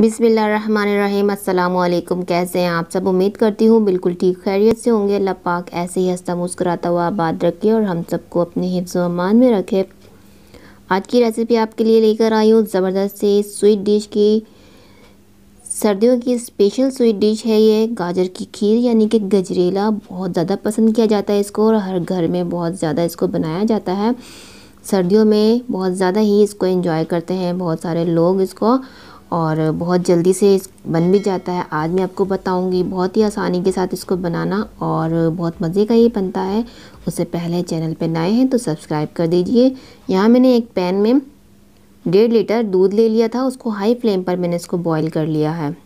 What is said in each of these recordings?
बिसमीम अल्लाम कैसे हैं आप सब उम्मीद करती हूँ बिल्कुल ठीक खैरियत से होंगे अल्लाह पाक ऐसे ही हंसता मुस्कराता हुआ आबाद रखे और हम सबको अपने हिफ्स अमान में रखे आज की रेसिपी आपके लिए लेकर आई हूँ ज़बरदस्त से स्वीट डिश की सर्दियों की स्पेशल स्वीट डिश है ये गाजर की खीर यानी कि गजरेला बहुत ज़्यादा पसंद किया जाता है इसको और हर घर में बहुत ज़्यादा इसको बनाया जाता है सर्दियों में बहुत ज़्यादा ही इसको इन्जॉय करते हैं बहुत सारे लोग इसको और बहुत जल्दी से बन भी जाता है आज मैं आपको बताऊंगी बहुत ही आसानी के साथ इसको बनाना और बहुत मज़े का ये बनता है उससे पहले चैनल पर नए हैं तो सब्सक्राइब कर दीजिए यहाँ मैंने एक पैन में डेढ़ लीटर दूध ले लिया था उसको हाई फ्लेम पर मैंने इसको बॉईल कर लिया है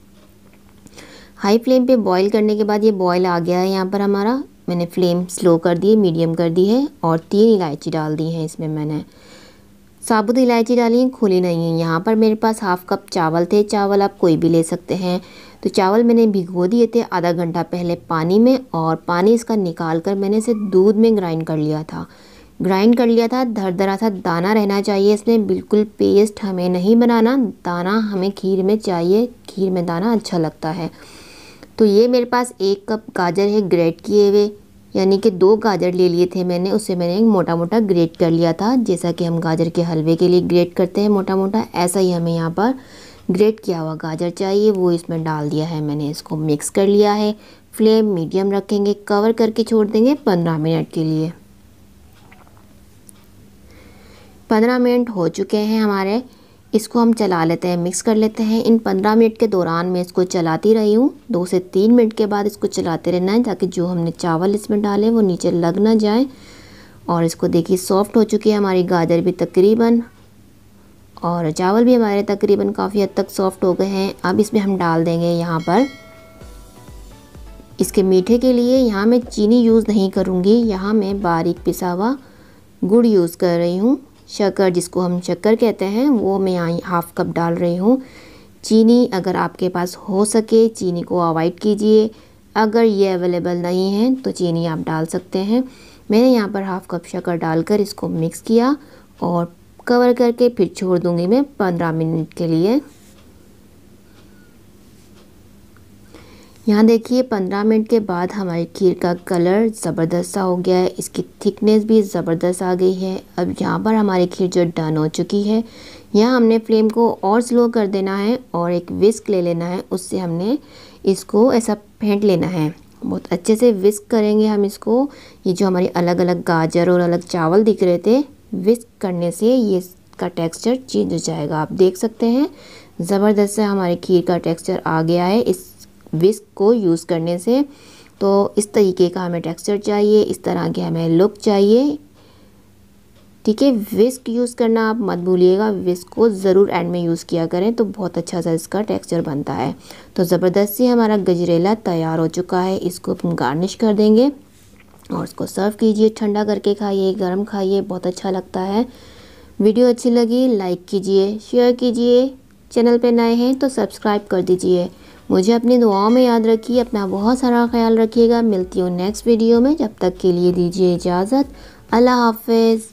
हाई फ्लेम पे बॉईल करने के बाद ये बॉईल आ गया है यहाँ पर हमारा मैंने फ्लेम स्लो कर दी मीडियम कर दी है और तीन इलायची डाल दी है इसमें मैंने साबुत इलायची डालिए खुली नहीं है यहाँ पर मेरे पास हाफ़ कप चावल थे चावल आप कोई भी ले सकते हैं तो चावल मैंने भिगो दिए थे आधा घंटा पहले पानी में और पानी इसका निकाल कर मैंने इसे दूध में ग्राइंड कर लिया था ग्राइंड कर लिया था धर धरा सा दाना रहना चाहिए इसमें बिल्कुल पेस्ट हमें नहीं बनाना दाना हमें खीर में चाहिए खीर में दाना अच्छा लगता है तो ये मेरे पास एक कप गाजर है ग्रेट किए हुए यानी कि दो गाजर ले लिए थे मैंने उससे मैंने एक मोटा मोटा ग्रेट कर लिया था जैसा कि हम गाजर के हलवे के लिए ग्रेट करते हैं मोटा मोटा ऐसा ही हमें यहाँ पर ग्रेट किया हुआ गाजर चाहिए वो इसमें डाल दिया है मैंने इसको मिक्स कर लिया है फ्लेम मीडियम रखेंगे कवर करके छोड़ देंगे पंद्रह मिनट के लिए पंद्रह मिनट हो चुके हैं हमारे इसको हम चला लेते हैं मिक्स कर लेते हैं इन पंद्रह मिनट के दौरान मैं इसको चलाती रही हूँ दो से तीन मिनट के बाद इसको चलाते रहना है ताकि जो हमने चावल इसमें डाले वो नीचे लग ना जाए और इसको देखिए सॉफ्ट हो चुकी है हमारी गाजर भी तकरीबन और चावल भी हमारे तकरीबन काफ़ी हद तक सॉफ्ट हो गए हैं अब इसमें हम डाल देंगे यहाँ पर इसके मीठे के लिए यहाँ मैं चीनी यूज़ नहीं करूँगी यहाँ मैं बारीक पिसा हुआ गुड़ यूज़ कर रही हूँ शक्कर जिसको हम शक्कर कहते हैं वो मैं यहाँ हाफ कप डाल रही हूँ चीनी अगर आपके पास हो सके चीनी को अवॉइड कीजिए अगर ये अवेलेबल नहीं है तो चीनी आप डाल सकते हैं मैंने यहाँ पर हाफ कप शक्कर डालकर इसको मिक्स किया और कवर करके फिर छोड़ दूँगी मैं पंद्रह मिनट के लिए यहाँ देखिए पंद्रह मिनट के बाद हमारी खीर का कलर ज़बरदस्त सा हो गया है इसकी थिकनेस भी ज़बरदस्त आ गई है अब यहाँ पर हमारी खीर जो डन हो चुकी है यहाँ हमने फ्लेम को और स्लो कर देना है और एक विस्क ले लेना है उससे हमने इसको ऐसा फेंट लेना है बहुत अच्छे से विस्क करेंगे हम इसको ये जो हमारे अलग अलग गाजर और अलग चावल दिख रहे थे विस्क करने से ये इसका टेक्स्चर चेंज हो जाएगा आप देख सकते हैं ज़बरदस्त से हमारी खीर का टेक्सचर आ गया है इस विस्क को यूज़ करने से तो इस तरीके का हमें टेक्सचर चाहिए इस तरह के हमें लुक चाहिए ठीक है विस्क यूज़ करना आप मत भूलिएगा विस्क को ज़रूर एंड में यूज़ किया करें तो बहुत अच्छा सा इसका टेक्सचर बनता है तो ज़बरदस्ती हमारा गजरेला तैयार हो चुका है इसको हम गार्निश कर देंगे और इसको सर्व कीजिए ठंडा करके खाइए गर्म खाइए बहुत अच्छा लगता है वीडियो अच्छी लगी लाइक कीजिए शेयर कीजिए चैनल पर नए हैं तो सब्सक्राइब कर दीजिए मुझे अपनी दुआओं में याद रखिए अपना बहुत सारा ख्याल रखिएगा मिलती हूँ नेक्स्ट वीडियो में जब तक के लिए दीजिए इजाज़त अल्लाह हाफिज़